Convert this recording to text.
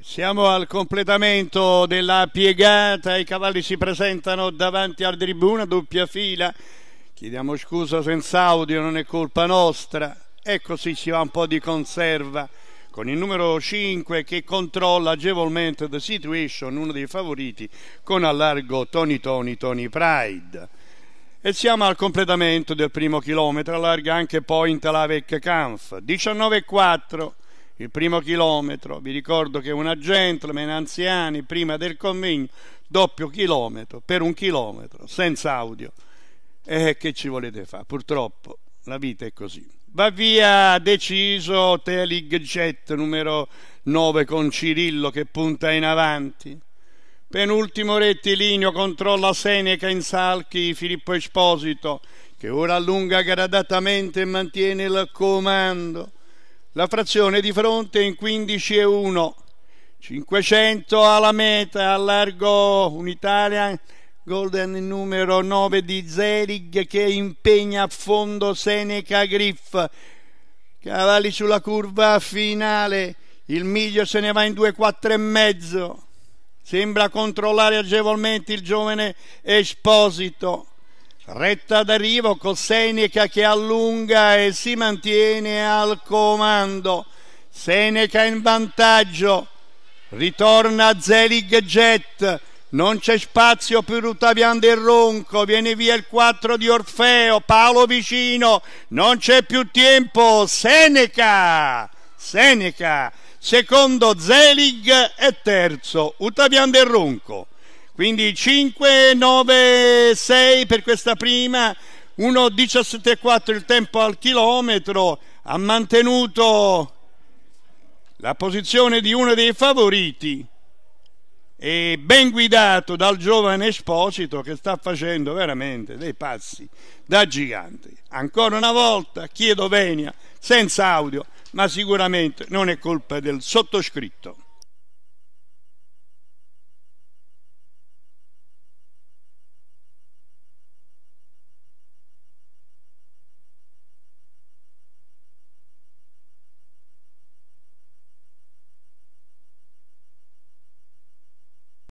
Siamo al completamento della piegata, i cavalli si presentano davanti alla tribuna, doppia fila. Chiediamo scusa senza audio, non è colpa nostra. Ecco sì, ci va un po' di conserva con il numero 5 che controlla agevolmente the situation, uno dei favoriti, con allargo Tony Tony Tony Pride e siamo al completamento del primo chilometro, allarga anche poi in Talavecca Canf. 19,4 il primo chilometro, vi ricordo che una gentleman, anziani, prima del convegno, doppio chilometro per un chilometro, senza audio. E che ci volete fare? Purtroppo la vita è così. Va via deciso Telig Jet numero 9 con Cirillo che punta in avanti. Penultimo rettilineo controlla Seneca in salchi Filippo Esposito, che ora allunga gradatamente e mantiene il comando. La frazione di fronte in 15 e 1. 500 alla meta, allargo largo un Italian Golden numero 9 di Zerig che impegna a fondo Seneca Griff. Cavalli sulla curva finale, il miglio se ne va in 2,4 e mezzo. Sembra controllare agevolmente il giovane Esposito. Retta d'arrivo con Seneca che allunga e si mantiene al comando. Seneca in vantaggio. Ritorna Zelig Jet. Non c'è spazio per Utavian del Ronco, viene via il 4 di Orfeo, Paolo vicino, non c'è più tempo, Seneca, Seneca secondo Zelig e terzo Utabian del Ronco. Quindi 5, 9, 6 per questa prima, 1,17,4 il tempo al chilometro, ha mantenuto la posizione di uno dei favoriti e ben guidato dal giovane Esposito che sta facendo veramente dei passi da gigante. Ancora una volta chiedo venia senza audio ma sicuramente non è colpa del sottoscritto.